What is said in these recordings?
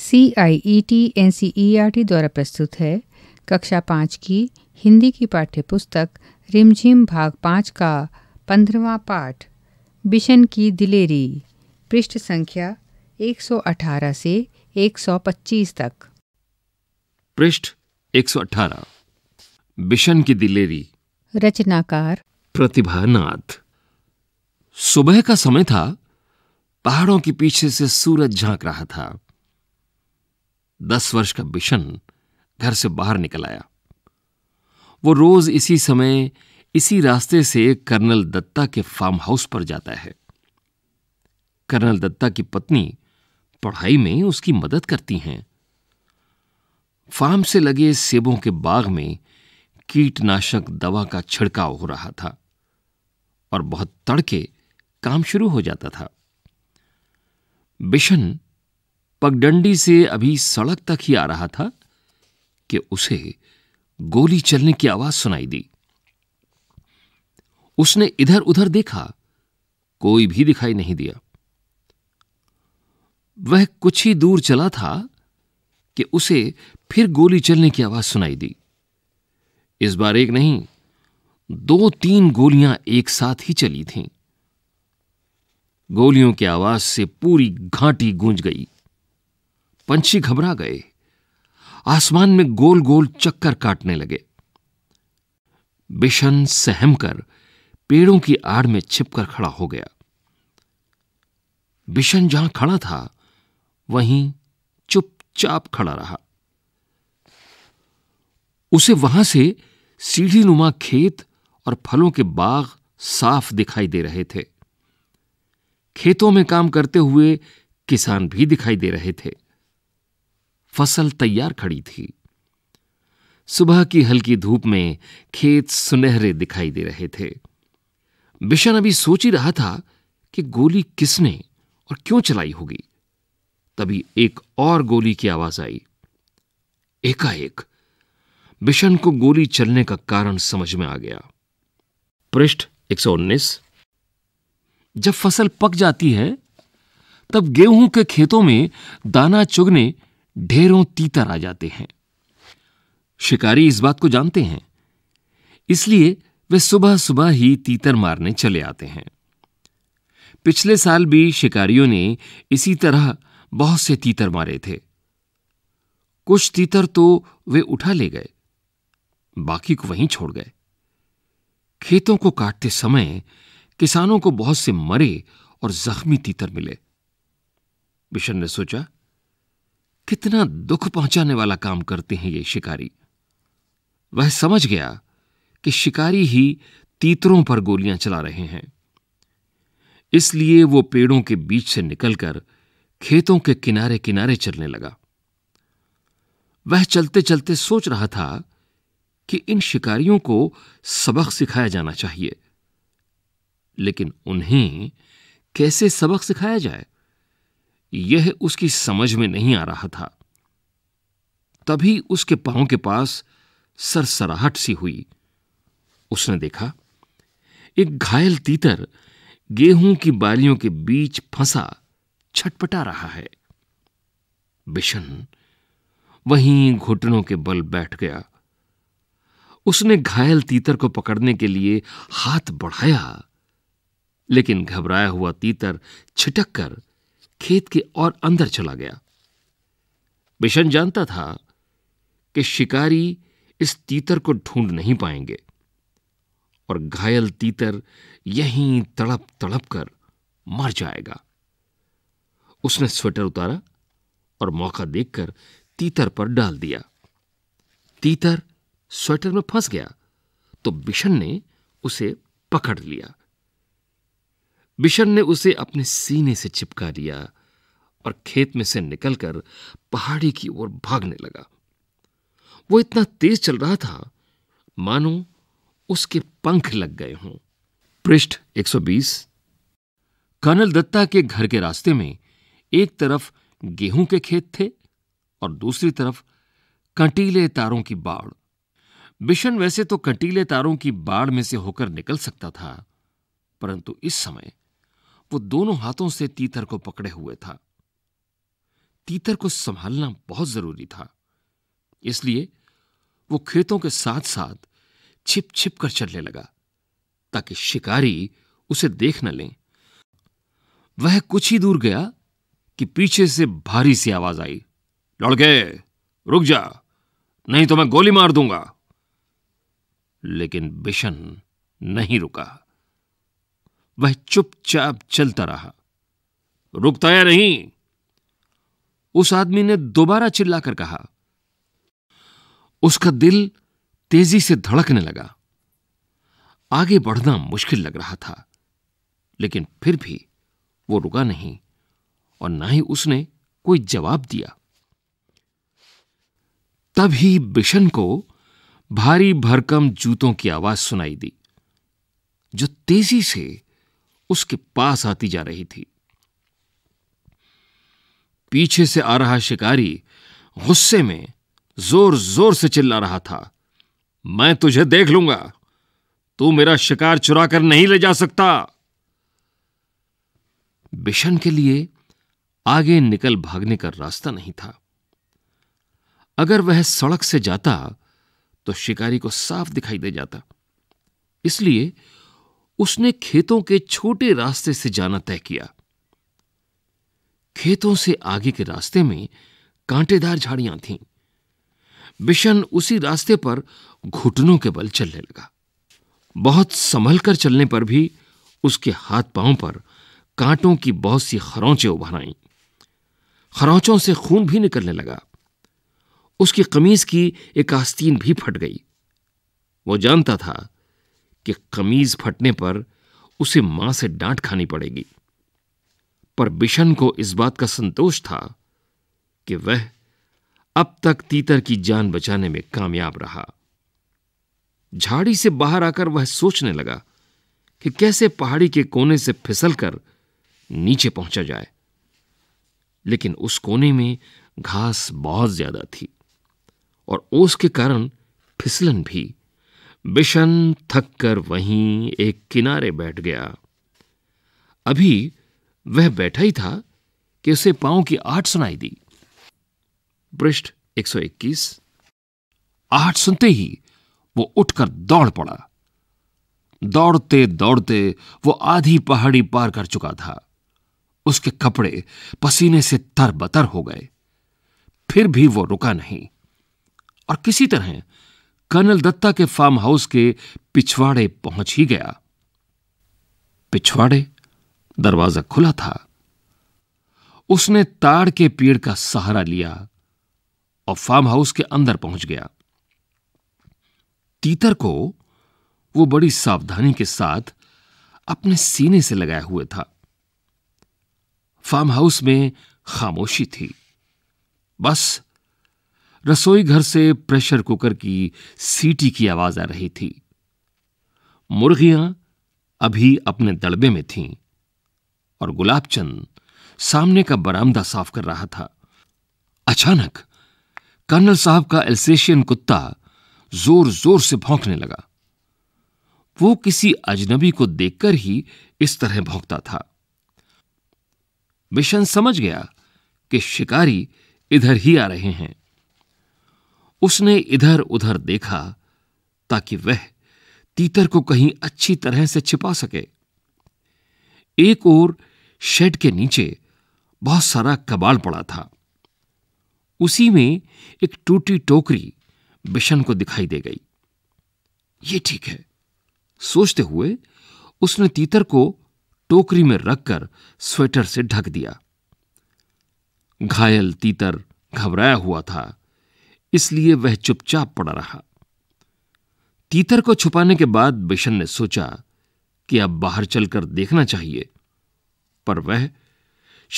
C I E T N C E R T द्वारा प्रस्तुत है कक्षा पाँच की हिंदी की पाठ्य पुस्तक रिमझिम भाग पाँच का पंद्रवा पाठ बिशन की दिलेरी पृष्ठ संख्या 118 से 125 तक पृष्ठ 118 बिशन की दिलेरी रचनाकार प्रतिभा नाथ सुबह का समय था पहाड़ों के पीछे से सूरज झांक रहा था दस वर्ष का बिशन घर से बाहर निकल आया वो रोज इसी समय इसी रास्ते से कर्नल दत्ता के फार्म हाउस पर जाता है कर्नल दत्ता की पत्नी पढ़ाई में उसकी मदद करती हैं फार्म से लगे सेबों के बाग में कीटनाशक दवा का छिड़काव हो रहा था और बहुत तड़के काम शुरू हो जाता था बिशन पगडंडी से अभी सड़क तक ही आ रहा था कि उसे गोली चलने की आवाज सुनाई दी उसने इधर उधर देखा कोई भी दिखाई नहीं दिया वह कुछ ही दूर चला था कि उसे फिर गोली चलने की आवाज सुनाई दी इस बार एक नहीं दो तीन गोलियां एक साथ ही चली थीं। गोलियों की आवाज से पूरी घाटी गूंज गई पंछी घबरा गए आसमान में गोल गोल चक्कर काटने लगे बिशन सहम कर पेड़ों की आड़ में छिपकर खड़ा हो गया बिशन जहां खड़ा था वहीं चुपचाप खड़ा रहा उसे वहां से सीढ़ी नुमा खेत और फलों के बाग साफ दिखाई दे रहे थे खेतों में काम करते हुए किसान भी दिखाई दे रहे थे फसल तैयार खड़ी थी सुबह की हल्की धूप में खेत सुनहरे दिखाई दे रहे थे बिशन अभी सोच ही रहा था कि गोली किसने और क्यों चलाई होगी तभी एक और गोली की आवाज आई एकाएक बिशन को गोली चलने का कारण समझ में आ गया पृष्ठ 119 जब फसल पक जाती है तब गेहूं के खेतों में दाना चुगने ढेरों तीतर आ जाते हैं शिकारी इस बात को जानते हैं इसलिए वे सुबह सुबह ही तीतर मारने चले आते हैं पिछले साल भी शिकारियों ने इसी तरह बहुत से तीतर मारे थे कुछ तीतर तो वे उठा ले गए बाकी को वहीं छोड़ गए खेतों को काटते समय किसानों को बहुत से मरे और जख्मी तीतर मिले बिशन ने सोचा कितना दुख पहुंचाने वाला काम करते हैं ये शिकारी वह समझ गया कि शिकारी ही तीतरों पर गोलियां चला रहे हैं इसलिए वो पेड़ों के बीच से निकलकर खेतों के किनारे किनारे चलने लगा वह चलते चलते सोच रहा था कि इन शिकारियों को सबक सिखाया जाना चाहिए लेकिन उन्हें कैसे सबक सिखाया जाए यह उसकी समझ में नहीं आ रहा था तभी उसके पांव के पास सरसराहट सी हुई उसने देखा एक घायल तीतर गेहूं की बालियों के बीच फंसा छटपटा रहा है बिशन वहीं घुटनों के बल बैठ गया उसने घायल तीतर को पकड़ने के लिए हाथ बढ़ाया लेकिन घबराया हुआ तीतर छिटक कर खेत के और अंदर चला गया बिशन जानता था कि शिकारी इस तीतर को ढूंढ नहीं पाएंगे और घायल तीतर यहीं तड़प तड़प कर मर जाएगा उसने स्वेटर उतारा और मौका देखकर तीतर पर डाल दिया तीतर स्वेटर में फंस गया तो बिशन ने उसे पकड़ लिया बिशन ने उसे अपने सीने से चिपका लिया और खेत में से निकलकर पहाड़ी की ओर भागने लगा वो इतना तेज चल रहा था मानो उसके पंख लग गए हों पृष्ठ 120 कर्नल दत्ता के घर के रास्ते में एक तरफ गेहूं के खेत थे और दूसरी तरफ कंटीले तारों की बाढ़ बिशन वैसे तो कंटीले तारों की बाढ़ में से होकर निकल सकता था परंतु इस समय वो दोनों हाथों से तीतर को पकड़े हुए था तीतर को संभालना बहुत जरूरी था इसलिए वो खेतों के साथ साथ छिप छिप कर चलने लगा ताकि शिकारी उसे देख न लें वह कुछ ही दूर गया कि पीछे से भारी सी आवाज आई लड़के रुक जा नहीं तो मैं गोली मार दूंगा लेकिन बिशन नहीं रुका वह चुपचाप चलता रहा रुकता या नहीं उस आदमी ने दोबारा चिल्लाकर कहा उसका दिल तेजी से धड़कने लगा आगे बढ़ना मुश्किल लग रहा था लेकिन फिर भी वो रुका नहीं और ना ही उसने कोई जवाब दिया तभी बिशन को भारी भरकम जूतों की आवाज सुनाई दी जो तेजी से उसके पास आती जा रही थी पीछे से आ रहा शिकारी गुस्से में जोर जोर से चिल्ला रहा था मैं तुझे देख लूंगा तू मेरा शिकार चुरा कर नहीं ले जा सकता बिशन के लिए आगे निकल भागने का रास्ता नहीं था अगर वह सड़क से जाता तो शिकारी को साफ दिखाई दे जाता इसलिए उसने खेतों के छोटे रास्ते से जाना तय किया खेतों से आगे के रास्ते में कांटेदार झाड़ियां थीं बिशन उसी रास्ते पर घुटनों के बल चलने लगा बहुत संभल कर चलने पर भी उसके हाथ पांव पर कांटों की बहुत सी खरौचे उभर आईं खरौचों से खून भी निकलने लगा उसकी कमीज की एक आस्तीन भी फट गई वो जानता था कि कमीज फटने पर उसे मां से डांट खानी पड़ेगी पर बिशन को इस बात का संतोष था कि वह अब तक तीतर की जान बचाने में कामयाब रहा झाड़ी से बाहर आकर वह सोचने लगा कि कैसे पहाड़ी के कोने से फिसलकर नीचे पहुंचा जाए लेकिन उस कोने में घास बहुत ज्यादा थी और ओस के कारण फिसलन भी बिशन थक कर वहीं एक किनारे बैठ गया अभी वह बैठा ही था कि उसे पांव की आठ सुनाई दी पृष्ठ 121 आठ सुनते ही वो उठकर दौड़ पड़ा दौड़ते दौड़ते वो आधी पहाड़ी पार कर चुका था उसके कपड़े पसीने से तरबतर हो गए फिर भी वो रुका नहीं और किसी तरह कर्नल दत्ता के फार्म हाउस के पिछवाड़े पहुंच ही गया पिछवाड़े दरवाजा खुला था उसने ताड़ के पेड़ का सहारा लिया और फार्म हाउस के अंदर पहुंच गया तीतर को वो बड़ी सावधानी के साथ अपने सीने से लगाए हुए था फार्म हाउस में खामोशी थी बस रसोई घर से प्रेशर कुकर की सीटी की आवाज आ रही थी मुर्गियां अभी अपने दड़बे में थीं और गुलाबचंद सामने का बरामदा साफ कर रहा था अचानक कर्नल साहब का एल्सेशियन कुत्ता जोर जोर से भौंकने लगा वो किसी अजनबी को देखकर ही इस तरह भौंकता था मिशन समझ गया कि शिकारी इधर ही आ रहे हैं उसने इधर उधर देखा ताकि वह तीतर को कहीं अच्छी तरह से छिपा सके एक ओर शेड के नीचे बहुत सारा कबाड़ पड़ा था उसी में एक टूटी टोकरी बिशन को दिखाई दे गई ये ठीक है सोचते हुए उसने तीतर को टोकरी में रखकर स्वेटर से ढक दिया घायल तीतर घबराया हुआ था इसलिए वह चुपचाप पड़ा रहा तीतर को छुपाने के बाद बिशन ने सोचा कि अब बाहर चलकर देखना चाहिए पर वह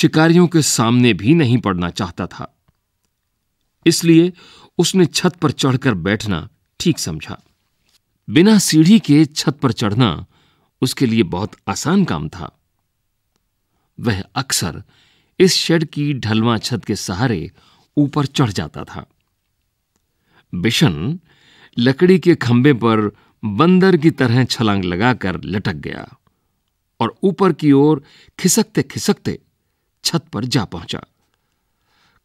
शिकारियों के सामने भी नहीं पड़ना चाहता था इसलिए उसने छत पर चढ़कर बैठना ठीक समझा बिना सीढ़ी के छत पर चढ़ना उसके लिए बहुत आसान काम था वह अक्सर इस शेड की ढलवा छत के सहारे ऊपर चढ़ जाता था बिशन लकड़ी के खंबे पर बंदर की तरह छलांग लगाकर लटक गया और ऊपर की ओर खिसकते खिसकते छत पर जा पहुंचा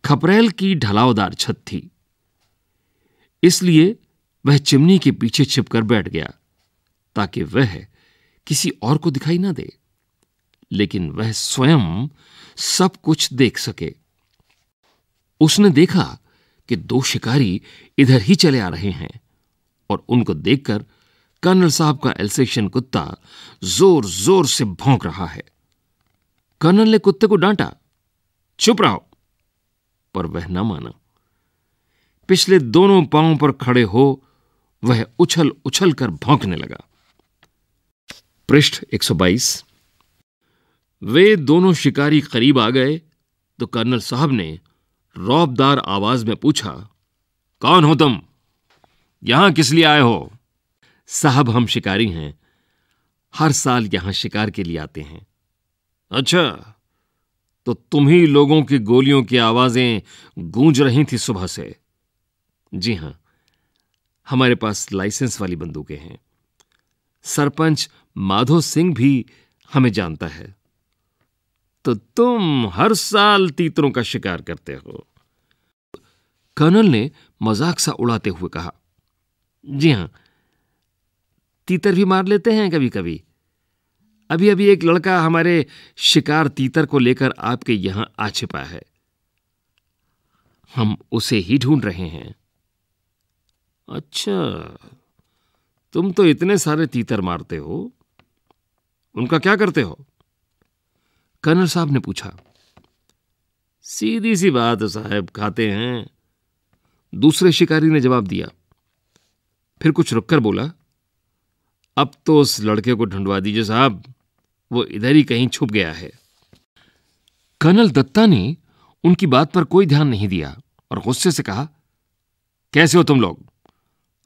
खपरेल की ढलावदार छत थी इसलिए वह चिमनी के पीछे छिपकर बैठ गया ताकि वह किसी और को दिखाई ना दे लेकिन वह स्वयं सब कुछ देख सके उसने देखा कि दो शिकारी इधर ही चले आ रहे हैं और उनको देखकर कर्नल साहब का एल्सेशन कुत्ता जोर जोर से भौंक रहा है कर्नल ने कुत्ते को डांटा चुप रहो पर वह न माना पिछले दोनों पांवों पर खड़े हो वह उछल उछल कर भौंकने लगा पृष्ठ 122 वे दोनों शिकारी करीब आ गए तो कर्नल साहब ने रौबदार आवाज में पूछा कौन हो तुम यहां किस लिए आए हो साहब हम शिकारी हैं हर साल यहां शिकार के लिए आते हैं अच्छा तो तुम ही लोगों की गोलियों की आवाजें गूंज रही थी सुबह से जी हां हमारे पास लाइसेंस वाली बंदूकें हैं सरपंच माधो सिंह भी हमें जानता है तो तुम हर साल तीतरों का शिकार करते हो कर्नल ने मजाक सा उड़ाते हुए कहा जी हां तीतर भी मार लेते हैं कभी कभी अभी अभी एक लड़का हमारे शिकार तीतर को लेकर आपके यहां आ छिपा है हम उसे ही ढूंढ रहे हैं अच्छा तुम तो इतने सारे तीतर मारते हो उनका क्या करते हो कर्नल साहब ने पूछा सीधी सी बात है साहब खाते हैं दूसरे शिकारी ने जवाब दिया फिर कुछ रुककर बोला अब तो उस लड़के को ढूंढवा दीजिए साहब वो इधर ही कहीं छुप गया है कर्नल दत्ता ने उनकी बात पर कोई ध्यान नहीं दिया और गुस्से से कहा कैसे हो तुम लोग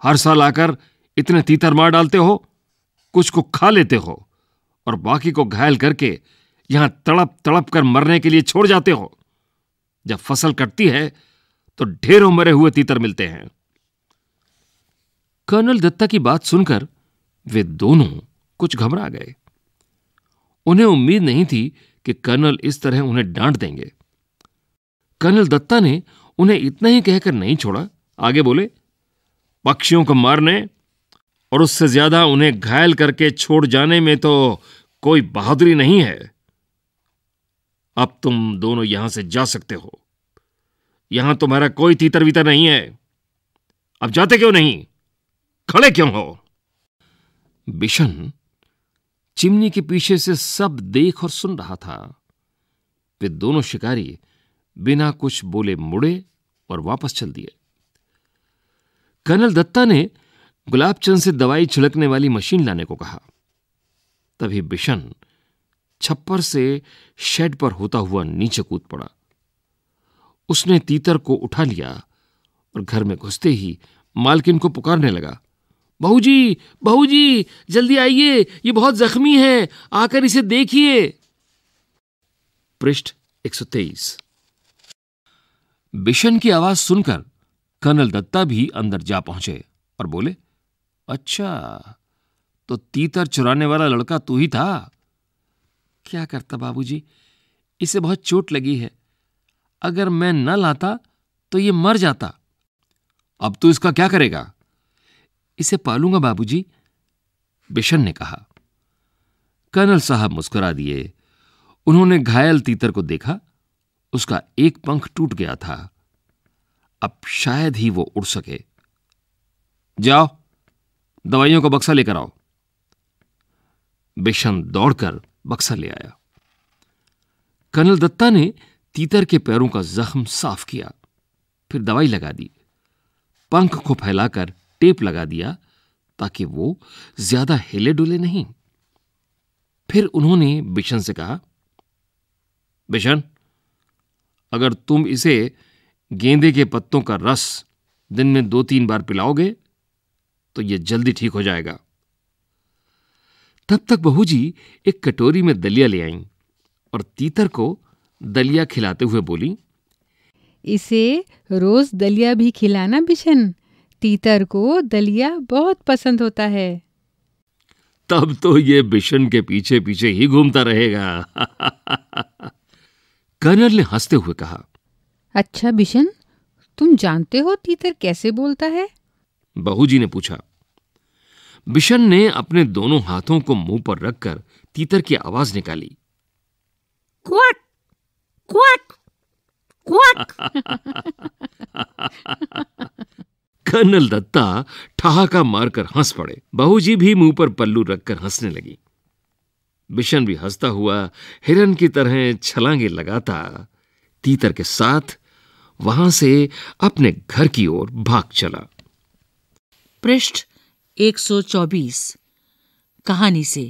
हर साल आकर इतने तीतर मार डालते हो कुछ को खा लेते हो और बाकी को घायल करके यहां तड़प तड़प कर मरने के लिए छोड़ जाते हो जब फसल कटती है तो ढेरों मरे हुए तीतर मिलते हैं कर्नल दत्ता की बात सुनकर वे दोनों कुछ घबरा गए उन्हें उम्मीद नहीं थी कि कर्नल इस तरह उन्हें डांट देंगे कर्नल दत्ता ने उन्हें इतना ही कहकर नहीं छोड़ा आगे बोले पक्षियों को मारने और उससे ज्यादा उन्हें घायल करके छोड़ जाने में तो कोई बहादुरी नहीं है अब तुम दोनों यहां से जा सकते हो यहां तुम्हारा कोई तीतर वीतर नहीं है अब जाते क्यों नहीं खड़े क्यों हो बिशन चिमनी के पीछे से सब देख और सुन रहा था वे दोनों शिकारी बिना कुछ बोले मुड़े और वापस चल दिए कर्नल दत्ता ने गुलाबचंद से दवाई छिड़कने वाली मशीन लाने को कहा तभी बिशन छप्पर से शेड पर होता हुआ नीचे कूद पड़ा उसने तीतर को उठा लिया और घर में घुसते ही मालकिन को पुकारने लगा बहू जी बहू जी जल्दी आइए ये बहुत जख्मी है आकर इसे देखिए पृष्ठ तेईस बिशन की आवाज सुनकर कर्नल दत्ता भी अंदर जा पहुंचे और बोले अच्छा तो तीतर चुराने वाला लड़का तू ही था क्या करता बाबूजी? इसे बहुत चोट लगी है अगर मैं न लाता तो ये मर जाता अब तू इसका क्या करेगा इसे पालूंगा बाबूजी बिशन ने कहा कर्नल साहब मुस्कुरा दिए उन्होंने घायल तीतर को देखा उसका एक पंख टूट गया था अब शायद ही वो उड़ सके जाओ दवाइयों का बक्सा लेकर आओ बिशन दौड़कर बक्सा ले आया कर्नल दत्ता ने तीतर के पैरों का जख्म साफ किया फिर दवाई लगा दी पंख को फैलाकर टेप लगा दिया ताकि वो ज्यादा हिले डुले नहीं फिर उन्होंने बिशन से कहा बिशन अगर तुम इसे गेंदे के पत्तों का रस दिन में दो तीन बार पिलाओगे तो यह जल्दी ठीक हो जाएगा तब तक बहू जी एक कटोरी में दलिया ले आईं और तीतर को दलिया खिलाते हुए बोली इसे रोज दलिया भी खिलाना बिशन तीतर को दलिया बहुत पसंद होता है तब तो ये बिशन के पीछे पीछे ही घूमता रहेगा कर्नल ने हंसते हुए कहा अच्छा बिशन तुम जानते हो तीतर कैसे बोलता है बहू जी ने पूछा बिशन ने अपने दोनों हाथों को मुंह पर रखकर तीतर की आवाज निकाली quack quack quack colonel Datta ठहाका मारकर हंस पड़े बहू जी भी मुंह पर पल्लू रखकर हंसने लगी बिशन भी हंसता हुआ हिरन की तरह छलांगे लगाता तीतर के साथ वहां से अपने घर की ओर भाग चला पृष्ठ 124 कहानी से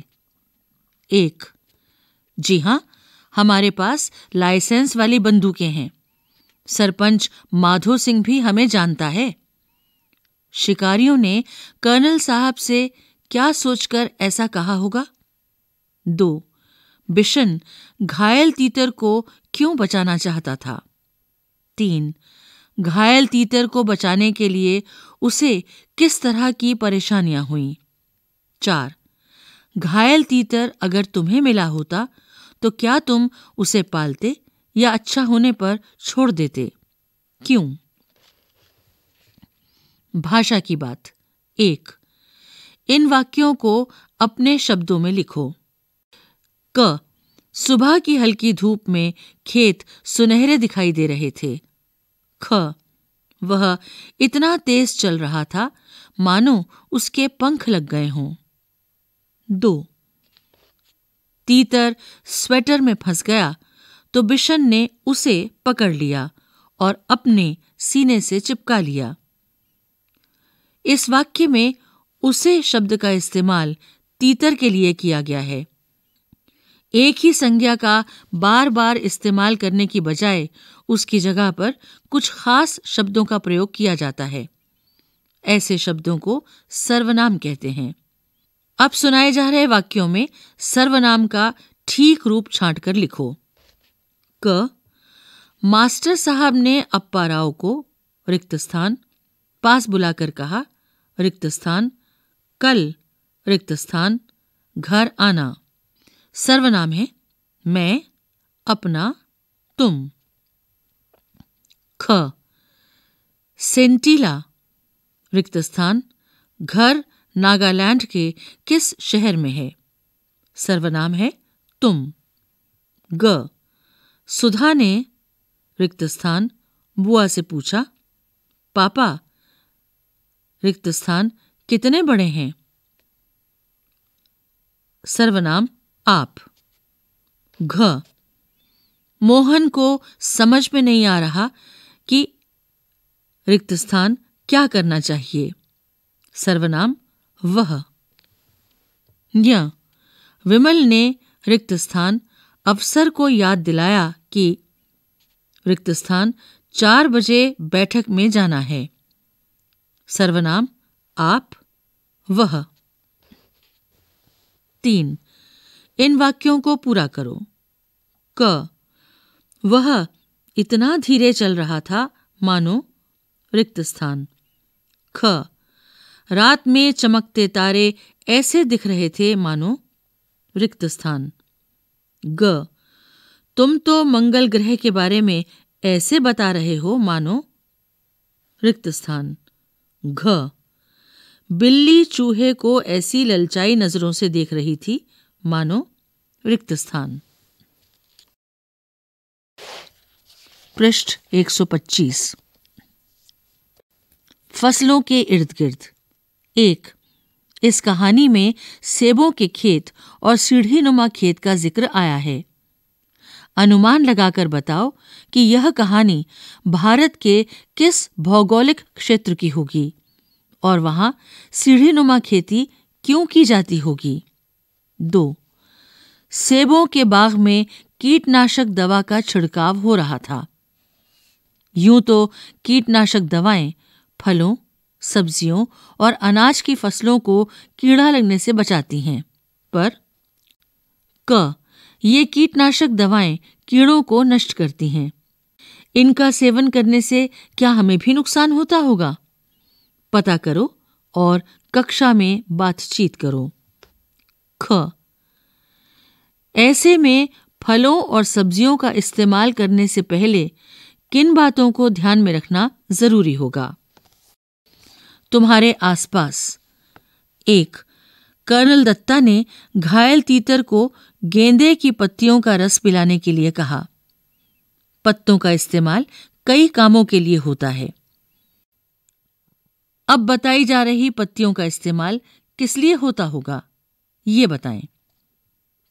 एक जी हाँ हमारे पास लाइसेंस वाली बंदूकें हैं सरपंच माधो सिंह भी हमें जानता है शिकारियों ने कर्नल साहब से क्या सोचकर ऐसा कहा होगा दो बिशन घायल तीतर को क्यों बचाना चाहता था तीन घायल तीतर को बचाने के लिए उसे किस तरह की परेशानियां हुई चार घायल तीतर अगर तुम्हें मिला होता तो क्या तुम उसे पालते या अच्छा होने पर छोड़ देते क्यों भाषा की बात एक इन वाक्यों को अपने शब्दों में लिखो क सुबह की हल्की धूप में खेत सुनहरे दिखाई दे रहे थे ख वह इतना तेज चल रहा था मानो उसके पंख लग गए हों दो तीतर स्वेटर में फंस गया तो बिशन ने उसे पकड़ लिया और अपने सीने से चिपका लिया इस वाक्य में उसे शब्द का इस्तेमाल तीतर के लिए किया गया है एक ही संज्ञा का बार बार इस्तेमाल करने की बजाय उसकी जगह पर कुछ खास शब्दों का प्रयोग किया जाता है ऐसे शब्दों को सर्वनाम कहते हैं अब सुनाए जा रहे वाक्यों में सर्वनाम का ठीक रूप छांट कर लिखो क मास्टर साहब ने अप्पा राव को रिक्त स्थान पास बुलाकर कहा रिक्त स्थान कल रिक्त स्थान घर आना सर्वनाम है मैं अपना तुम ख सेंटीला रिक्त स्थान घर नागालैंड के किस शहर में है सर्वनाम है तुम ग सुधा ने रिक्त स्थान बुआ से पूछा पापा रिक्त स्थान कितने बड़े हैं सर्वनाम आप घ मोहन को समझ में नहीं आ रहा कि रिक्त स्थान क्या करना चाहिए सर्वनाम वह विमल ने रिक्त स्थान अफसर को याद दिलाया कि रिक्त स्थान चार बजे बैठक में जाना है सर्वनाम आप वह तीन इन वाक्यों को पूरा करो क वह इतना धीरे चल रहा था मानो रिक्त स्थान ख रात में चमकते तारे ऐसे दिख रहे थे मानो रिक्त स्थान ग तुम तो मंगल ग्रह के बारे में ऐसे बता रहे हो मानो रिक्त स्थान घ बिल्ली चूहे को ऐसी ललचाई नजरों से देख रही थी मानो रिक्त स्थान पृष्ठ 125 फसलों के इर्द गिर्द एक इस कहानी में सेबों के खेत और सीढ़ी नुमा खेत का जिक्र आया है अनुमान लगाकर बताओ कि यह कहानी भारत के किस भौगोलिक क्षेत्र की होगी और वहां सीढ़ी नुमा खेती क्यों की जाती होगी दो सेबों के बाग में कीटनाशक दवा का छिड़काव हो रहा था यूं तो कीटनाशक दवाएं फलों सब्जियों और अनाज की फसलों को कीड़ा लगने से बचाती हैं पर क ये कीटनाशक दवाएं कीड़ों को नष्ट करती हैं इनका सेवन करने से क्या हमें भी नुकसान होता होगा पता करो और कक्षा में बातचीत करो ख ऐसे में फलों और सब्जियों का इस्तेमाल करने से पहले किन बातों को ध्यान में रखना जरूरी होगा तुम्हारे आसपास एक कर्नल दत्ता ने घायल तीतर को गेंदे की पत्तियों का रस पिलाने के लिए कहा पत्तों का इस्तेमाल कई कामों के लिए होता है अब बताई जा रही पत्तियों का इस्तेमाल किस लिए होता होगा ये बताएं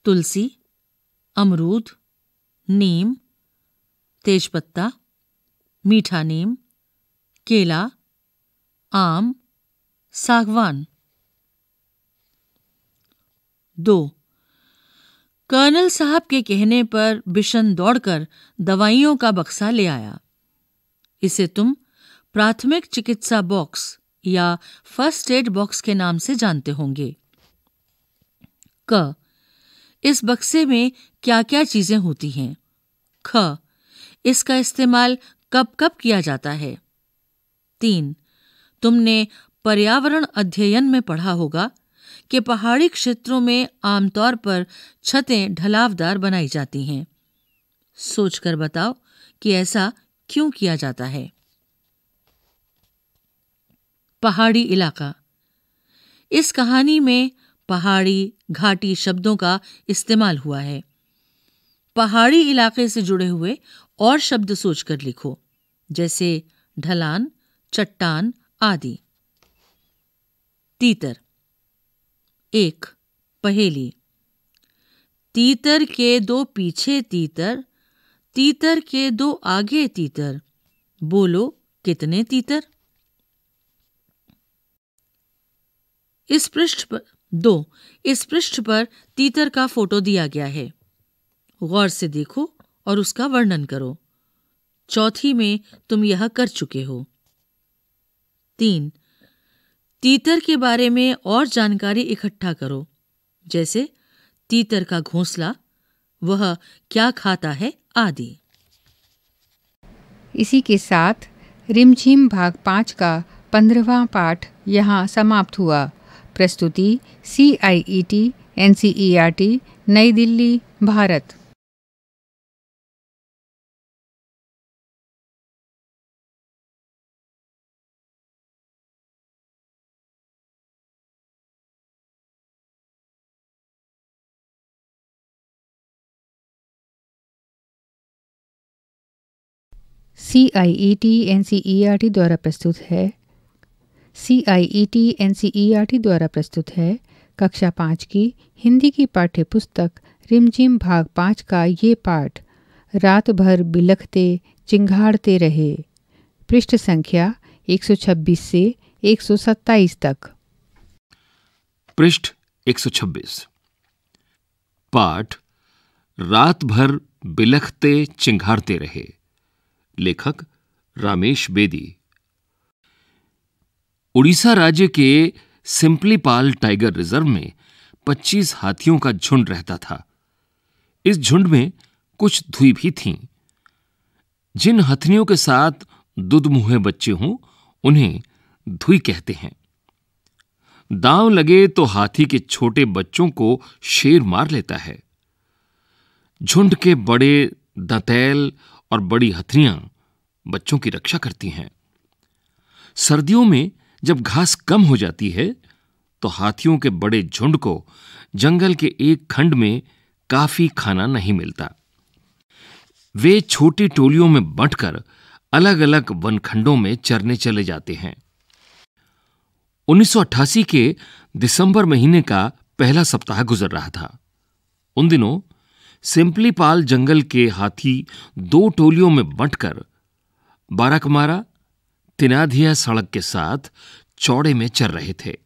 तुलसी अमरूद नीम तेजपत्ता मीठा नीम केला आम सागवान दो कर्नल साहब के कहने पर बिशन दौड़कर दवाइयों का बक्सा ले आया इसे तुम प्राथमिक चिकित्सा बॉक्स या फर्स्ट एड बॉक्स के नाम से जानते होंगे क इस बक्से में क्या क्या चीज़ें होती हैं ख इसका इस्तेमाल कब कब किया जाता है तीन तुमने पर्यावरण अध्ययन में पढ़ा होगा कि पहाड़ी क्षेत्रों में आमतौर पर छतें ढलावदार बनाई जाती हैं सोचकर बताओ कि ऐसा क्यों किया जाता है पहाड़ी इलाका इस कहानी में पहाड़ी घाटी शब्दों का इस्तेमाल हुआ है पहाड़ी इलाके से जुड़े हुए और शब्द सोचकर लिखो जैसे ढलान चट्टान आदि तीतर एक पहेली तीतर के दो पीछे तीतर तीतर के दो आगे तीतर बोलो कितने तीतर इस पृष्ठ पर दो इस पृष्ठ पर तीतर का फोटो दिया गया है गौर से देखो और उसका वर्णन करो चौथी में तुम यह कर चुके हो तीन तीतर के बारे में और जानकारी इकट्ठा करो जैसे तीतर का घोंसला वह क्या खाता है आदि इसी के साथ रिमझिम भाग पांच का पंद्रहवा पाठ यहाँ समाप्त हुआ प्रस्तुति C I E T N C E R T New Delhi Bharat C I E T N C E R T द्वारा प्रस्तुत है C I E T N C E R T द्वारा प्रस्तुत है कक्षा पाँच की हिंदी की पाठ्य पुस्तक रिमझिम भाग पाँच का ये पाठ रात भर बिलखते चिंघाड़ते रहे पृष्ठ संख्या 126 से 127 तक पृष्ठ 126 पाठ रात भर बिलखते चिंघाड़ते रहे लेखक रामेश बेदी उड़ीसा राज्य के सिंपलीपाल टाइगर रिजर्व में 25 हाथियों का झुंड रहता था इस झुंड में कुछ धुई भी थीं जिन हथनियों के साथ दुधमुहे बच्चे हों उन्हें धुई कहते हैं दांव लगे तो हाथी के छोटे बच्चों को शेर मार लेता है झुंड के बड़े दतैल और बड़ी हथनियां बच्चों की रक्षा करती हैं सर्दियों में जब घास कम हो जाती है तो हाथियों के बड़े झुंड को जंगल के एक खंड में काफी खाना नहीं मिलता वे छोटी टोलियों में बंटकर अलग अलग वनखंडों में चरने चले जाते हैं 1988 के दिसंबर महीने का पहला सप्ताह गुजर रहा था उन दिनों सिंपलीपाल जंगल के हाथी दो टोलियों में बंटकर बाराकमारा तिनाधिया सड़क के साथ चौड़े में चल रहे थे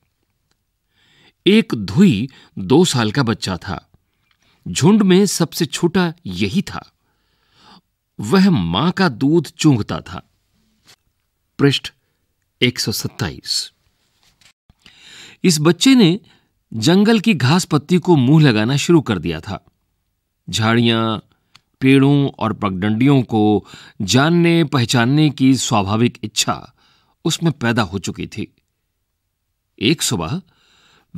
एक धुई दो साल का बच्चा था झुंड में सबसे छोटा यही था वह मां का दूध चूंघता था पृष्ठ एक इस बच्चे ने जंगल की घास पत्ती को मुंह लगाना शुरू कर दिया था झाड़ियां पेड़ों और पगडंडियों को जानने पहचानने की स्वाभाविक इच्छा उसमें पैदा हो चुकी थी एक सुबह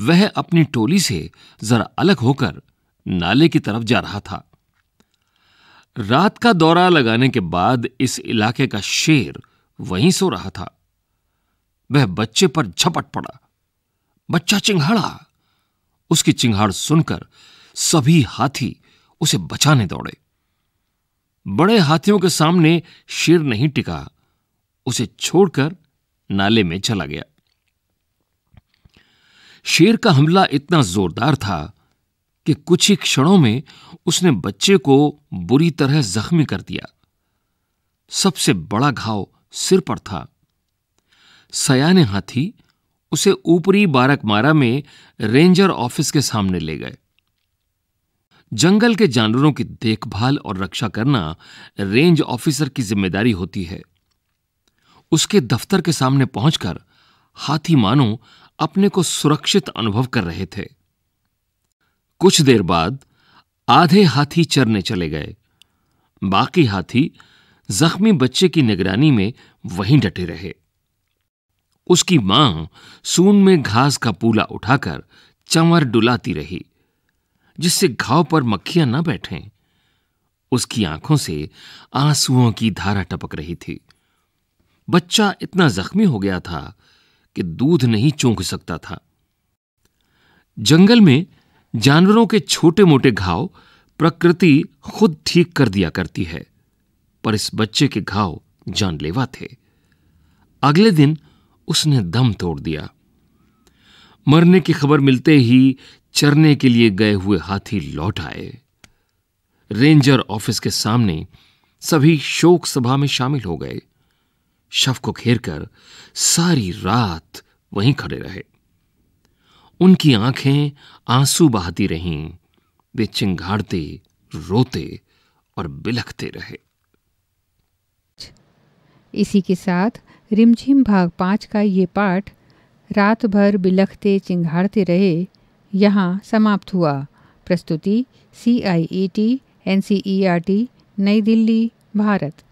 वह अपनी टोली से जरा अलग होकर नाले की तरफ जा रहा था रात का दौरा लगाने के बाद इस इलाके का शेर वहीं सो रहा था वह बच्चे पर झपट पड़ा बच्चा चिंघाड़ा उसकी चिंघाड़ सुनकर सभी हाथी उसे बचाने दौड़े बड़े हाथियों के सामने शेर नहीं टिका उसे छोड़कर नाले में चला गया शेर का हमला इतना जोरदार था कि कुछ ही क्षणों में उसने बच्चे को बुरी तरह जख्मी कर दिया सबसे बड़ा घाव सिर पर था सयाने हाथी उसे ऊपरी बारकमारा में रेंजर ऑफिस के सामने ले गए जंगल के जानवरों की देखभाल और रक्षा करना रेंज ऑफिसर की जिम्मेदारी होती है उसके दफ्तर के सामने पहुंचकर हाथी मानो अपने को सुरक्षित अनुभव कर रहे थे कुछ देर बाद आधे हाथी चरने चले गए बाकी हाथी जख्मी बच्चे की निगरानी में वहीं डटे रहे उसकी मां सून में घास का पूला उठाकर चंवर डुलाती रही जिससे घाव पर मक्खियां न बैठें उसकी आंखों से आंसुओं की धारा टपक रही थी बच्चा इतना जख्मी हो गया था कि दूध नहीं चूंक सकता था जंगल में जानवरों के छोटे मोटे घाव प्रकृति खुद ठीक कर दिया करती है पर इस बच्चे के घाव जानलेवा थे अगले दिन उसने दम तोड़ दिया मरने की खबर मिलते ही चरने के लिए गए हुए हाथी लौट आए रेंजर ऑफिस के सामने सभी शोक सभा में शामिल हो गए शव को घेर कर सारी रात वहीं खड़े रहे उनकी आंखें आंसू बहाती रहीं वे चिंगाड़ते रोते और बिलखते रहे इसी के साथ रिमझिम भाग पांच का ये पाठ रात भर बिलखते चिंघाड़ते रहे यहाँ समाप्त हुआ प्रस्तुति C I E T N C E R T New Delhi Bharat